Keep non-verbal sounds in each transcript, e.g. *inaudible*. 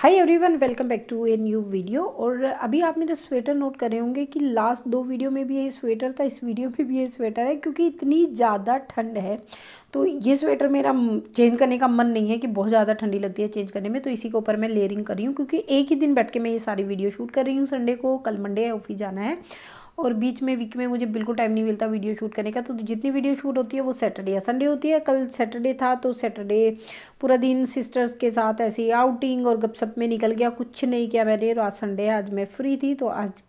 hi everyone welcome back to a new video और अभी आप मेरे स्वेटर नोट कर रहे होंगे कि लास्ट दो वीडियो में भी ये स्वेटर था इस वीडियो में भी ये स्वेटर है क्योंकि इतनी ज़्यादा ठंड है तो ये स्वेटर मेरा चेंज करने का मन नहीं है कि बहुत ज़्यादा ठंडी लगती है चेंज करने में तो इसी के ऊपर मैं लेयरिंग कर रही हूँ क्योंकि एक ही दिन बैठ के मैं ये सारी वीडियो शूट कर रही हूँ संडे को कल मंडे है ऑफिस जाना है और बीच में वीक में मुझे बिल्कुल टाइम नहीं मिलता वीडियो शूट करने का तो जितनी वीडियो शूट होती है वो सैटरडे या संडे होती है कल सैटरडे था तो सैटरडे पूरा दिन सिस्टर्स के साथ ऐसी आउटिंग और गपशप में निकल गया कुछ नहीं किया मैंने आज संडे आज मैं फ्री थी तो आज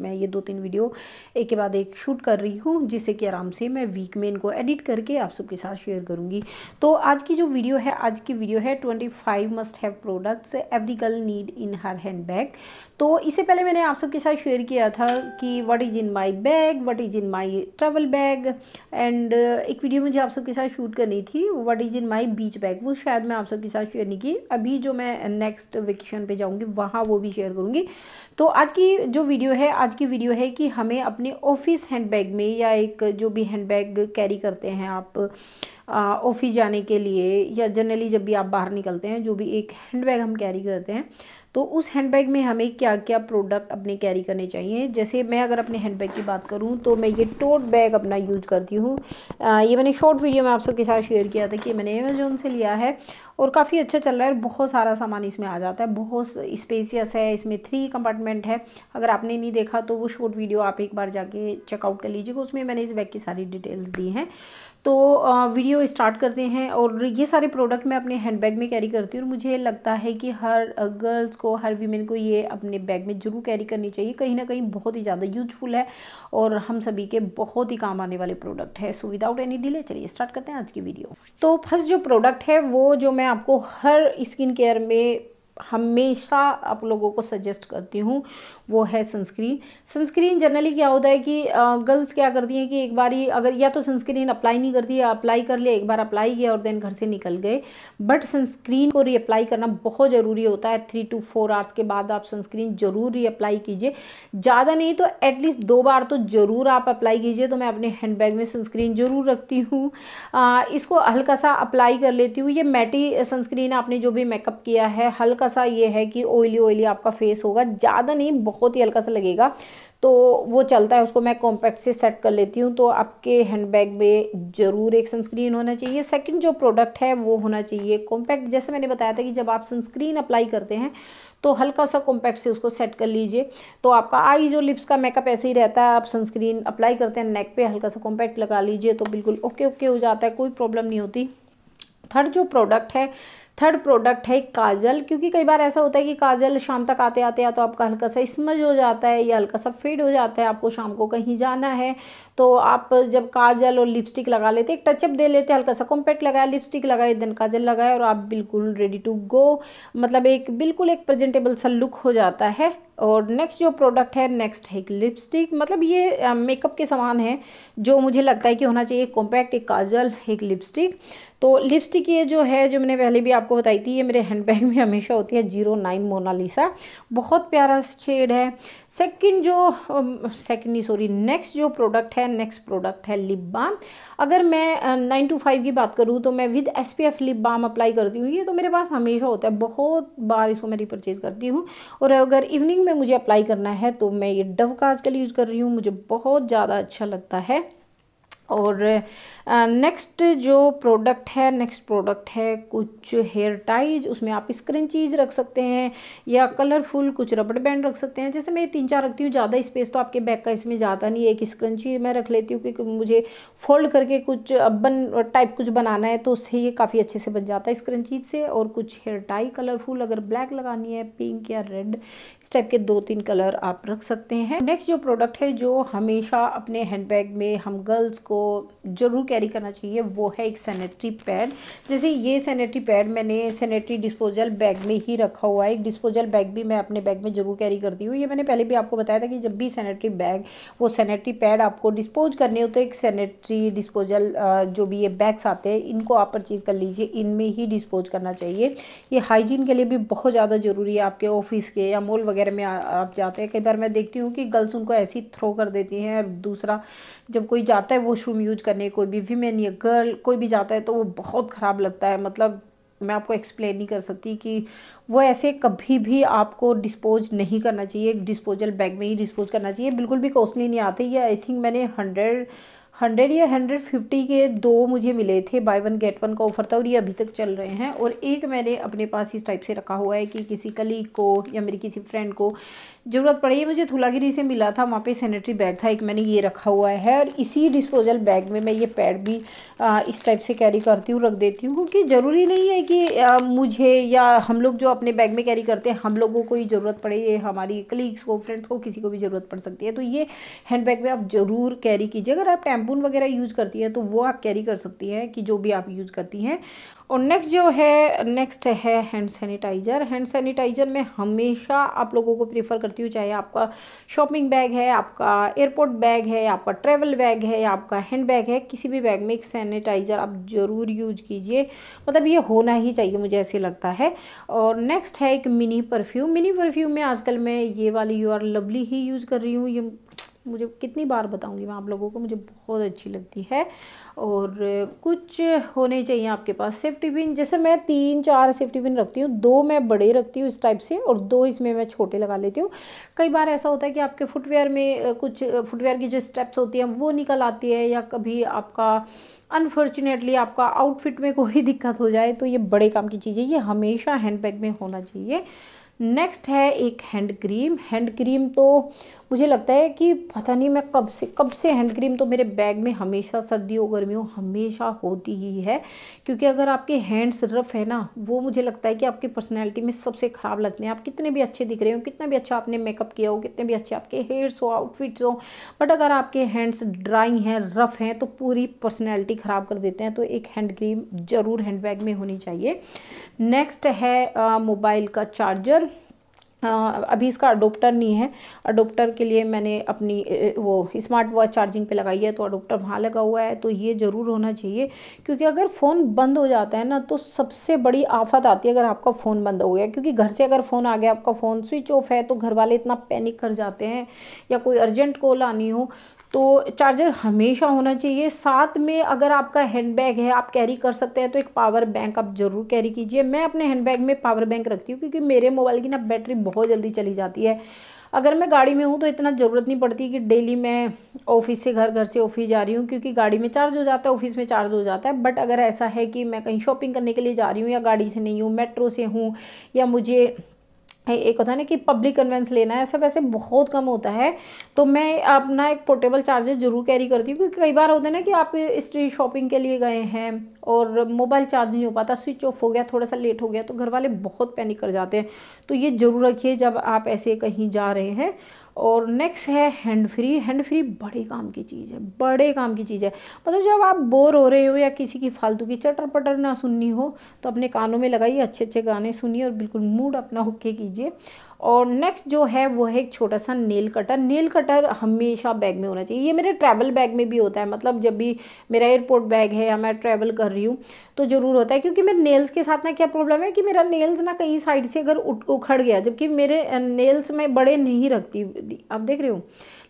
मैं ये दो तीन वीडियो एक के बाद एक शूट कर रही हूँ जिससे कि आराम से मैं वीक में इनको एडिट करके आप सबके साथ शेयर करूँगी तो आज की जो वीडियो है आज की वीडियो है twenty five must have products every girl need in her hand bag तो इससे पहले मैंने आप सबके साथ शेयर किया था कि what is in my bag what is in my travel bag and एक वीडियो मुझे आप सबके साथ शूट करनी थी what is in my beach bag वो शायद मैं आप सबके साथ शेयर नहीं की अभी जो मैं नेक्स्ट वेकेशन पे जाऊँगी वहाँ वो भी शेयर करूँगी तो आज की जो वीडियो है आज की वीडियो है कि हमें अपने ऑफिस बैग में या एक जो भी बैग कैरी करते हैं आप ऑफिस जाने के लिए या जनरली जब भी आप बाहर निकलते हैं जो भी एक बैग हम कैरी करते हैं तो उस हैंडबैग में हमें क्या क्या प्रोडक्ट अपने कैरी करने चाहिए जैसे मैं अगर अपने हैंडबैग की बात करूँ तो मैं ये टोट बैग अपना यूज करती हूँ ये मैंने शॉर्ट वीडियो में आप सबके साथ शेयर किया था कि मैंने अमेजोन से लिया है और काफ़ी अच्छा चल रहा है बहुत सारा सामान इसमें आ जाता है बहुत स्पेसियस है इसमें थ्री कंपार्टमेंट है अगर आपने नहीं देखा तो वो शॉर्ट वीडियो आप एक बार जाके चेकआउट कर लीजिएगा उसमें मैंने इस बैग की सारी डिटेल्स दी हैं तो वीडियो स्टार्ट करते हैं और ये सारे प्रोडक्ट मैं अपने हैंडबैग में कैरी करती हूँ और मुझे लगता है कि हर गर्ल्स को को हर वीमेन को ये अपने बैग में ज़रूर कैरी करनी चाहिए कहीं ना कहीं बहुत ही ज़्यादा यूजफुल है और हम सभी के बहुत ही काम आने वाले प्रोडक्ट है सो विदाउट एनी डिले चलिए स्टार्ट करते हैं आज की वीडियो तो फर्स्ट जो प्रोडक्ट है वो जो मैं आपको हर स्किन केयर में हमेशा आप लोगों को सजेस्ट करती हूँ वो है सनस्क्रीन सनस्क्रीन जनरली क्या होता है कि गर्ल्स क्या करती हैं कि एक बार ही अगर या तो सनस्क्रीन अप्लाई नहीं करती है अप्लाई कर लिया एक बार अप्लाई किया और देन घर से निकल गए बट सनस्क्रीन को रीअप्लाई करना बहुत ज़रूरी होता है थ्री टू फोर आवर्स के बाद आप सनस्क्रीन ज़रूर रीअप्लाई कीजिए ज़्यादा नहीं तो एटलीस्ट दो बार तो ज़रूर आप अप्लाई कीजिए तो मैं अपने हैंडबैग में सनस्क्रीन ज़रूर रखती हूँ इसको हल्का सा अप्लाई कर लेती हूँ ये मैटी सनस्क्रीन आपने जो भी मेकअप किया है हल्का हल्का सा ये है कि ऑयली ऑयली आपका फेस होगा ज़्यादा नहीं बहुत ही हल्का सा लगेगा तो वो चलता है उसको मैं कॉम्पैक्ट से सेट कर लेती हूँ तो आपके हैंडबैग में ज़रूर एक सनस्क्रीन होना चाहिए सेकंड जो प्रोडक्ट है वो होना चाहिए कॉम्पैक्ट जैसे मैंने बताया था कि जब आप सनस्क्रीन अप्लाई करते हैं तो हल्का सा कॉम्पैक्ट से उसको सेट कर लीजिए तो आपका आई जो लिप्स का मेकअप ऐसे ही रहता है आप सनस्क्रीन अप्लाई करते हैं नेक पर हल्का सा कॉम्पैक्ट लगा लीजिए तो बिल्कुल ओके ओके हो जाता है कोई प्रॉब्लम नहीं होती थर्ड जो प्रोडक्ट है थर्ड प्रोडक्ट है काजल क्योंकि कई बार ऐसा होता है कि काजल शाम तक आते आते या तो आपका हल्का सा स्मज हो जाता है या हल्का सा फेड हो जाता है आपको शाम को कहीं जाना है तो आप जब काजल और लिपस्टिक लगा लेते एक टचअप दे लेते हल्का सा कॉम्पैक्ट लगाया लिपस्टिक लगाए देन काजल लगाए और आप बिल्कुल रेडी टू गो मतलब एक बिल्कुल एक प्रेजेंटेबल सा लुक हो जाता है और नेक्स्ट जो प्रोडक्ट है नेक्स्ट है एक लिपस्टिक मतलब ये मेकअप के सामान है जो मुझे लगता है कि होना चाहिए कॉम्पैक्ट एक काजल एक लिपस्टिक तो लिपस्टिक ये जो है जो मैंने पहले भी आप आपको बताई थी ये मेरे हैंड बैग में हमेशा होती है जीरो नाइन मोनालिसा बहुत प्यारा शेड है सेकंड जो सेकंड um, नहीं सॉरी नेक्स्ट जो प्रोडक्ट है नेक्स्ट प्रोडक्ट है लिप बाम अगर मैं नाइन टू फाइव की बात करूँ तो मैं with S P lip balm apply करती हूँ ये तो मेरे पास हमेशा होता है बहुत बार इसको मैं रिपर्चेज़ करती हूँ और अगर इवनिंग में मुझे अप्लाई करना है तो मैं ये डव का आजकल यूज़ कर रही हूँ मुझे बहुत ज़्यादा अच्छा लगता है और नेक्स्ट जो प्रोडक्ट है नेक्स्ट प्रोडक्ट है कुछ हेयर टाइज उसमें आप स्क्रीन चीज़ रख सकते हैं या कलरफुल कुछ रबड़ बैंड रख सकते हैं जैसे मैं तीन चार रखती हूँ ज़्यादा स्पेस तो आपके बैक का इसमें ज़्यादा नहीं है एक स्क्रीन चीज़ मैं रख लेती हूँ क्योंकि मुझे फोल्ड करके कुछ अबन टाइप कुछ बनाना है तो उससे ये काफ़ी अच्छे से बन जाता है स्क्रीन चीज से और कुछ हेयर टाई कलरफुल अगर ब्लैक लगानी है पिंक या रेड इस टाइप के दो तीन कलर आप रख सकते हैं नेक्स्ट जो प्रोडक्ट है जो हमेशा अपने हैंड में हम गर्ल्स को ज़रूर कैरी करना चाहिए वो है एक सैनिटरी पैड जैसे ये सैनिटरी पैड मैंने सैनिटरी डिस्पोजल बैग में ही रखा हुआ है एक डिस्पोजल बैग भी मैं अपने बैग में ज़रूर कैरी करती हूँ ये मैंने पहले भी आपको बताया था कि जब भी सैनिटरी बैग वो सैनिटरी पैड आपको डिस्पोज करने हो तो एक सैनिटरी डिस्पोजल जो भी ये बैग्स आते हैं इनको आप परचेज़ कर लीजिए इनमें ही डिस्पोज करना चाहिए ये हाइजीन के लिए भी बहुत ज़्यादा ज़रूरी है आपके ऑफिस के या मॉल वगैरह में आप जाते हैं कई बार मैं देखती हूँ कि गर्ल्स उनको ऐसी थ्रो कर देती हैं और दूसरा जब कोई जाता है वो वॉशरूम यूज करने कोई भी वीमेन या गर्ल कोई भी जाता है तो वो बहुत ख़राब लगता है मतलब मैं आपको एक्सप्लेन नहीं कर सकती कि वो ऐसे कभी भी आपको डिस्पोज नहीं करना चाहिए एक डिस्पोजल बैग में ही डिस्पोज करना चाहिए बिल्कुल भी कॉस्टली नहीं आते ये आई थिंक मैंने हंड्रेड हंड्रेड या हंड्रेड फिफ्टी के दो मुझे मिले थे बाय वन गेट वन का ऑफर था और ये अभी तक चल रहे हैं और एक मैंने अपने पास इस टाइप से रखा हुआ है कि किसी कलीग को या मेरी किसी फ्रेंड को ज़रूरत पड़े ये मुझे थुलागिरी से मिला था वहाँ पे सैनिटरी बैग था एक मैंने ये रखा हुआ है और इसी डिस्पोजल बैग में मैं ये पैड भी आ, इस टाइप से कैरी करती हूँ रख देती हूँ क्योंकि ज़रूरी नहीं है कि आ, मुझे या हम लोग जो अपने बैग में कैरी करते हैं हम लोगों को ही ज़रूरत पड़े ये हमारी कलीग्स को फ्रेंड्स को किसी को भी ज़रूरत पड़ सकती है तो ये हैंड बैग में आप ज़रूर कैरी कीजिए अगर आप टेम्प साबुन वगैरह यूज करती हैं तो वो आप कैरी कर सकती हैं कि जो भी आप यूज करती हैं और नेक्स्ट जो है नेक्स्ट है हैंड सैनिटाइज़र हैंड सैनिटाइज़र में हमेशा आप लोगों को प्रीफर करती हूँ चाहे आपका शॉपिंग बैग है आपका एयरपोर्ट बैग है आपका ट्रेवल बैग है या आपका हैंड बैग है किसी भी बैग में एक सैनिटाइज़र आप ज़रूर यूज कीजिए मतलब ये होना ही चाहिए मुझे ऐसे लगता है और नेक्स्ट है एक मिनी परफ्यूम मिनी परफ्यूम में आजकल मैं ये वाली यू आर लवली ही यूज़ कर रही हूँ ये मुझे कितनी बार बताऊंगी मैं आप लोगों को मुझे बहुत अच्छी लगती है और कुछ होने चाहिए आपके पास सेफ्टी पिन जैसे मैं तीन चार सेफ्टी पिन रखती हूँ दो मैं बड़े रखती हूँ इस टाइप से और दो इसमें मैं छोटे लगा लेती हूँ कई बार ऐसा होता है कि आपके फुटवेयर में कुछ फुटवेयर की जो स्टेप्स होती हैं वो निकल आती है या कभी आपका अनफॉर्चुनेटली आपका आउटफिट में कोई *laughs* दिक्कत हो जाए तो ये बड़े काम की चीज़ है ये हमेशा हैंड बैग में होना चाहिए नेक्स्ट है एक हैंड क्रीम हैंड क्रीम तो मुझे लगता है कि पता नहीं मैं कब से कब से हैंड क्रीम तो मेरे बैग में हमेशा सर्दी हो गर्मी हो हमेशा होती ही है क्योंकि अगर आपके हैंड्स रफ है ना वो मुझे लगता है कि आपकी पर्सनैलिटी में सबसे ख़राब लगते हैं आप कितने भी अच्छे दिख रहे हो कितना भी अच्छा आपने मेकअप किया हो कितने भी अच्छे आपके हेयर्स हो आउटफिट्स हो बट अगर आपके हैंड्स ड्राई हैं रफ़ हैं तो पूरी पर्सनैलिटी ख़राब कर देते हैं तो एक हैंड क्रीम ज़रूर हैंड बैग में होनी चाहिए नेक्स्ट है मोबाइल का चार्जर हाँ, अभी इसका अडोप्टर नहीं है अडोप्टर के लिए मैंने अपनी वो स्मार्ट वॉच चार्जिंग पे लगाई है तो अडोप्टर वहाँ लगा हुआ है तो ये ज़रूर होना चाहिए क्योंकि अगर फ़ोन बंद हो जाता है ना तो सबसे बड़ी आफत आती है अगर आपका फ़ोन बंद हो गया क्योंकि घर से अगर फ़ोन आ गया आपका फ़ोन स्विच ऑफ है तो घर वाले इतना पैनिक कर जाते हैं या कोई अर्जेंट कॉल आनी हो तो चार्जर हमेशा होना चाहिए साथ में अगर आपका हैंड बैग है आप कैरी कर सकते हैं तो एक पावर बैंक आप ज़रूर कैरी कीजिए मैं अपने हैंड बैग में पावर बैंक रखती हूँ क्योंकि मेरे मोबाइल की ना बैटरी बहुत जल्दी चली जाती है अगर मैं गाड़ी में हूँ तो इतना ज़रूरत नहीं पड़ती कि डेली मैं ऑफ़िस से घर घर से ऑफिस जा रही हूँ क्योंकि गाड़ी में चार्ज हो जाता है ऑफिस में चार्ज हो जाता है बट अगर ऐसा है कि मैं कहीं शॉपिंग करने के लिए जा रही हूँ या गाड़ी से नहीं हूँ मेट्रो से हूँ या मुझे एक होता है ना कि पब्लिक कन्वेंस लेना है ऐसा वैसे बहुत कम होता है तो मैं अपना एक पोर्टेबल चार्जर जरूर कैरी करती हूँ क्योंकि कई बार होता है ना कि आप स्ट्रीट शॉपिंग के लिए गए हैं और मोबाइल चार्ज नहीं हो पाता स्विच ऑफ हो गया थोड़ा सा लेट हो गया तो घर वाले बहुत पैनिक कर जाते हैं तो ये ज़रूर रखिए जब आप ऐसे कहीं जा रहे हैं और नेक्स्ट है हैंड फ्री हैंड फ्री बड़े काम की चीज़ है बड़े काम की चीज़ है मतलब जब आप बोर हो रहे हो या किसी की फालतू की चटर पटर ना सुननी हो तो अपने कानों में लगाइए अच्छे अच्छे गाने सुनिए और बिल्कुल मूड अपना हुक्के कीजिए और नेक्स्ट जो है वो है एक छोटा सा नेल कटर नेल कटर हमेशा बैग में होना चाहिए ये मेरे ट्रैवल बैग में भी होता है मतलब जब भी मेरा एयरपोर्ट बैग है या मैं ट्रैवल कर रही हूँ तो ज़रूर होता है क्योंकि मेरे नेल्स के साथ ना क्या प्रॉब्लम है कि मेरा नेल्स ना कहीं साइड से अगर उठ उखड़ गया जबकि मेरे नेल्स मैं बड़े नहीं रखती आप देख रहे हो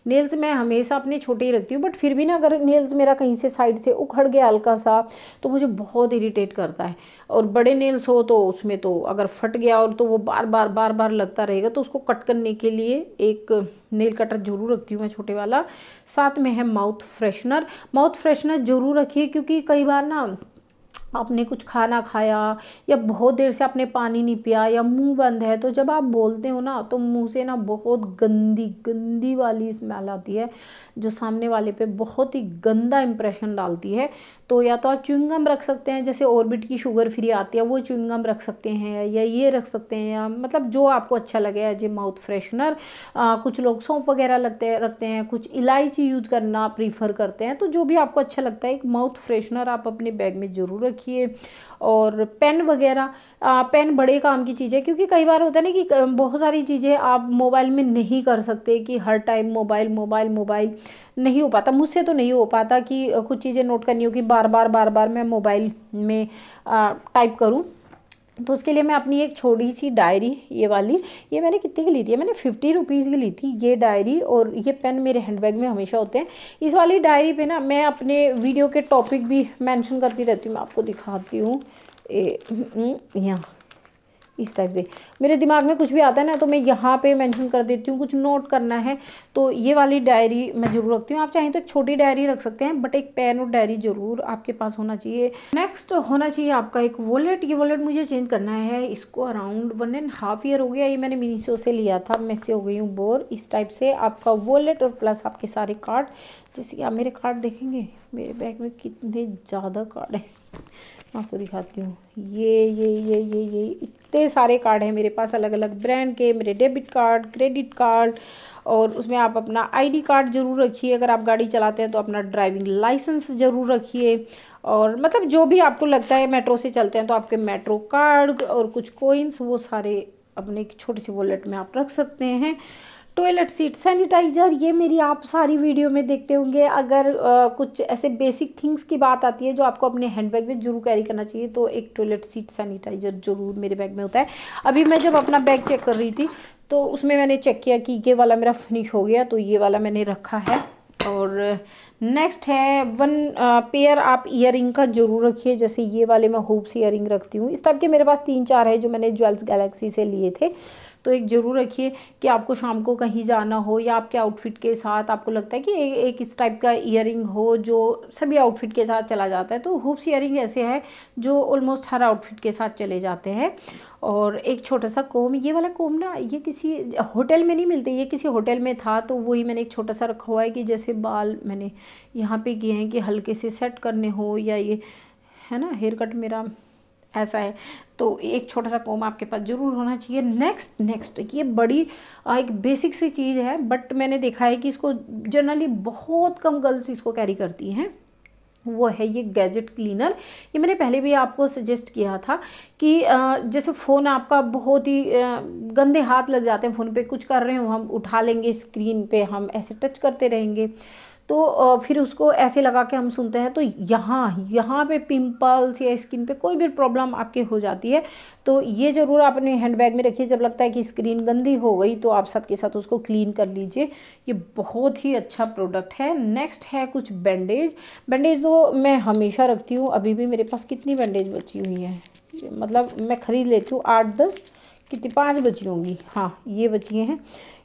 नेल्स मैं हमेशा अपने छोटे ही रखती हूँ बट फिर भी ना अगर नेल्स मेरा कहीं से साइड से उखड़ गया हल्का सा तो मुझे बहुत इरीटेट करता है और बड़े नेल्स हो तो उसमें तो अगर फट गया और तो वो बार बार बार बार लगता रहेगा तो उसको कट करने के लिए एक नेल कटर जरूर रखती हूँ मैं छोटे वाला साथ में है माउथ फ्रेशनर माउथ फ्रेशनर जरूर रखिए क्योंकि कई बार ना आपने कुछ खाना खाया या बहुत देर से आपने पानी नहीं पिया या मुंह बंद है तो जब आप बोलते हो ना तो मुंह से ना बहुत गंदी गंदी वाली स्मेल आती है जो सामने वाले पे बहुत ही गंदा इम्प्रेशन डालती है तो या तो आप चुंगम रख सकते हैं जैसे ऑर्बिट की शुगर फ्री आती है वो चुंगम रख सकते हैं या ये रख सकते हैं या मतलब जो आपको अच्छा लगे एज ए माउथ फ्रेशनर आ, कुछ लोग सौंप वगैरह लगते रखते हैं कुछ इलायची यूज़ करना प्रीफर करते हैं तो जो भी आपको अच्छा लगता है एक माउथ फ्रेशनर आप अपने बैग में ज़रूर रखिए रखिए और पेन वगैरह पेन बड़े काम की चीज़ है क्योंकि कई बार होता है ना कि बहुत सारी चीज़ें आप मोबाइल में नहीं कर सकते कि हर टाइम मोबाइल मोबाइल मोबाइल नहीं हो पाता मुझसे तो नहीं हो पाता कि कुछ चीज़ें नोट करनी हो कि बार बार बार बार मैं मोबाइल में टाइप करूँ तो उसके लिए मैं अपनी एक छोटी सी डायरी ये वाली ये मैंने कितने की ली थी मैंने फिफ्टी रुपीज़ की ली थी ये डायरी और ये पेन मेरे हैंडबैग में हमेशा होते हैं इस वाली डायरी पे ना मैं अपने वीडियो के टॉपिक भी मेंशन करती रहती हूँ मैं आपको दिखाती हूँ हम्म, हम्म, यहाँ इस टाइप से मेरे दिमाग में कुछ भी आता है ना तो मैं यहाँ पे मेंशन कर देती हूँ कुछ नोट करना है तो ये वाली डायरी मैं ज़रूर रखती हूँ आप चाहें तो एक छोटी डायरी रख सकते हैं बट एक पेन और डायरी ज़रूर आपके पास होना चाहिए नेक्स्ट होना चाहिए आपका एक वॉलेट ये वॉलेट मुझे चेंज करना है इसको around one and half year हो गया ये मैंने मीशो से लिया था मैं से हो गई हूँ बोर इस टाइप से आपका वॉलेट और प्लस आपके सारे कार्ड जैसे कि आप मेरे कार्ड देखेंगे मेरे बैग में कितने ज़्यादा कार्ड हैं मैं आपको दिखाती हूँ ये ये ये ये ये इतने सारे कार्ड हैं मेरे पास अलग अलग ब्रांड के मेरे डेबिट कार्ड क्रेडिट कार्ड और उसमें आप अपना आईडी कार्ड ज़रूर रखिए अगर आप गाड़ी चलाते हैं तो अपना ड्राइविंग लाइसेंस ज़रूर रखिए और मतलब जो भी आपको लगता है मेट्रो से चलते हैं तो आपके मेट्रो कार्ड और कुछ कोइंस वो सारे अपने छोटे से वॉलेट में आप रख सकते हैं टॉयलेट सीट सैनिटाइज़र ये मेरी आप सारी वीडियो में देखते होंगे अगर आ, कुछ ऐसे बेसिक थिंग्स की बात आती है जो आपको अपने हैंड बैग में जरूर कैरी करना चाहिए तो एक टॉयलेट सीट सैनिटाइज़र जरूर मेरे बैग में होता है अभी मैं जब अपना बैग चेक कर रही थी तो उसमें मैंने चेक किया कि ये वाला मेरा फिनिश हो गया तो ये वाला मैंने रखा है और नेक्स्ट है वन पेयर आप इयर का जरूर रखिए जैसे ये वाले मैं होप्स इयर रखती हूँ इस टाइप के मेरे पास तीन चार है जो मैंने ज्वेल्स गैलेक्सी से लिए थे तो एक ज़रूर रखिए कि आपको शाम को कहीं जाना हो या आपके आउटफिट के साथ आपको लगता है कि ए, एक इस टाइप का ईयर हो जो सभी आउटफिट के साथ चला जाता है तो हुप्स ईयर ऐसे है जो ऑलमोस्ट हर आउटफिट के साथ चले जाते हैं और एक छोटा सा कोम ये वाला कोम ना ये किसी होटल में नहीं मिलते ये किसी होटल में था तो वही मैंने एक छोटा सा रखा हुआ है कि जैसे बाल मैंने यहाँ पे किए हैं कि हल्के से सेट करने हो या ये है ना हेयर कट मेरा ऐसा है तो एक छोटा सा कोम आपके पास ज़रूर होना चाहिए नेक्स्ट नेक्स्ट ये बड़ी एक बेसिक सी चीज़ है बट मैंने देखा है कि इसको जनरली बहुत कम गर्ल्स इसको कैरी करती हैं वो है ये गैजेट क्लीनर ये मैंने पहले भी आपको सजेस्ट किया था कि जैसे फ़ोन आपका बहुत ही गंदे हाथ लग जाते हैं फ़ोन पे कुछ कर रहे हो हम उठा लेंगे स्क्रीन पे हम ऐसे टच करते रहेंगे तो फिर उसको ऐसे लगा के हम सुनते हैं तो यहाँ यहाँ पे पिंपल्स या स्किन पे कोई भी प्रॉब्लम आपके हो जाती है तो ये ज़रूर आप अपने हैंड बैग में रखिए जब लगता है कि स्क्रीन गंदी हो गई तो आप साथ के साथ उसको क्लीन कर लीजिए ये बहुत ही अच्छा प्रोडक्ट है नेक्स्ट है कुछ बैंडेज बैंडेज तो मैं हमेशा रखती हूँ अभी भी मेरे पास कितनी बैंडेज बची हुई हैं मतलब मैं ख़रीद लेती हूँ आठ दस कितनी पाँच बची होंगी हाँ ये बची हैं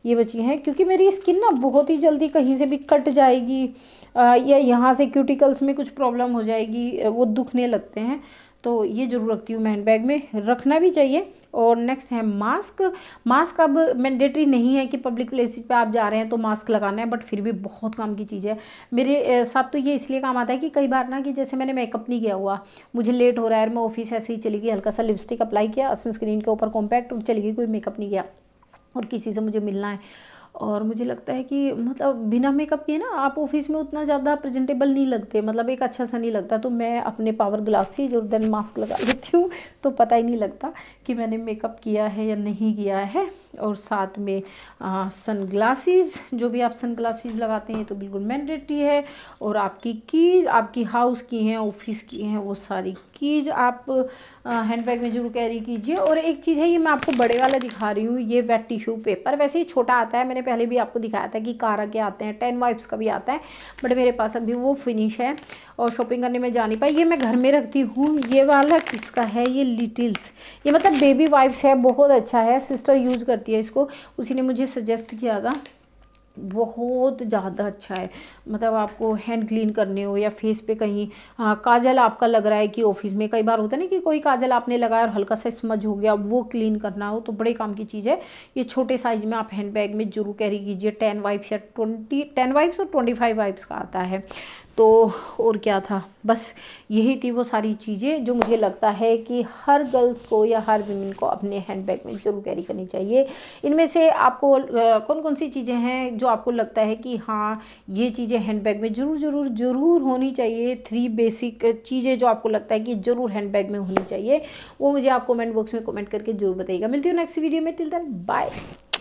ये बची हैं क्योंकि मेरी स्किन ना बहुत ही जल्दी कहीं से भी कट जाएगी आ, या यहाँ से क्यूटिकल्स में कुछ प्रॉब्लम हो जाएगी वो दुखने लगते हैं तो ये जरूर रखती हूँ मैं हैंड बैग में रखना भी चाहिए और नेक्स्ट है मास्क मास्क अब मैंडेटरी नहीं है कि पब्लिक प्लेस पे आप जा रहे हैं तो मास्क लगाना है बट फिर भी बहुत काम की चीज़ है मेरे साथ तो ये इसलिए काम आता है कि कई बार ना कि जैसे मैंने मेकअप नहीं किया हुआ मुझे लेट हो रहा है मैं ऑफिस ऐसे ही चली गई हल्का सा लिपस्टिक अप्लाई किया सनस्क्रीन के ऊपर कॉम्पैक्ट चली गई कोई मेकअप नहीं किया और किसी से मुझे मिलना है और मुझे लगता है कि मतलब बिना मेकअप के ना आप ऑफिस में उतना ज़्यादा प्रेजेंटेबल नहीं लगते मतलब एक अच्छा सा नहीं लगता तो मैं अपने पावर ग्लासेज और देन मास्क लगा लेती हूँ तो पता ही नहीं लगता कि मैंने मेकअप किया है या नहीं किया है और साथ में सन ग्लासेज जो भी आप सन ग्लासेज लगाते हैं तो बिल्कुल मैंडेटरी है और आपकी कीज आपकी हाउस की हैं ऑफिस की हैं वो सारी कीज आप हैंडबैग में जरूर कैरी कीजिए और एक चीज़ है ये मैं आपको बड़े वाला दिखा रही हूँ ये वेट टिश्यू पेपर वैसे ही छोटा आता है मैंने पहले भी आपको दिखाया था कि कारा के आते हैं टेन वाइप्स का भी आता है बट मेरे पास अभी वो फिनिश है और शॉपिंग करने में जा नहीं पाई ये मैं घर में रखती हूँ ये वाला किसका है ये लिटिल्स ये मतलब बेबी वाइप्स है बहुत अच्छा है सिस्टर यूज़ करती है इसको उसी ने मुझे सजेस्ट किया था बहुत ज़्यादा अच्छा है मतलब आपको हैंड क्लीन करने हो या फेस पे कहीं आ, हाँ, काजल आपका लग रहा है कि ऑफिस में कई बार होता है ना कि कोई काजल आपने लगाया और हल्का सा स्मज हो गया वो क्लीन करना हो तो बड़े काम की चीज़ है ये छोटे साइज़ में आप हैंड बैग में जरूर कैरी कीजिए टेन वाइप्स या ट्वेंटी टेन वाइप्स और ट्वेंटी फाइव वाइप्स का आता है तो और क्या था बस यही थी वो सारी चीज़ें जो मुझे लगता है कि हर गर्ल्स को या हर वीमेन को अपने हैंड बैग में ज़रूर कैरी करनी चाहिए इनमें से आपको कौन कौन सी चीज़ें हैं जो जो आपको लगता है कि हाँ ये चीज़ें हैंडबैग में ज़रूर ज़रूर ज़रूर होनी चाहिए थ्री बेसिक चीज़ें जो आपको लगता है कि ज़रूर हैंडबैग में होनी चाहिए वो मुझे आप कमेंट बॉक्स में कमेंट करके जरूर बताइएगा मिलती हूँ नेक्स्ट वीडियो में तिल तक बाय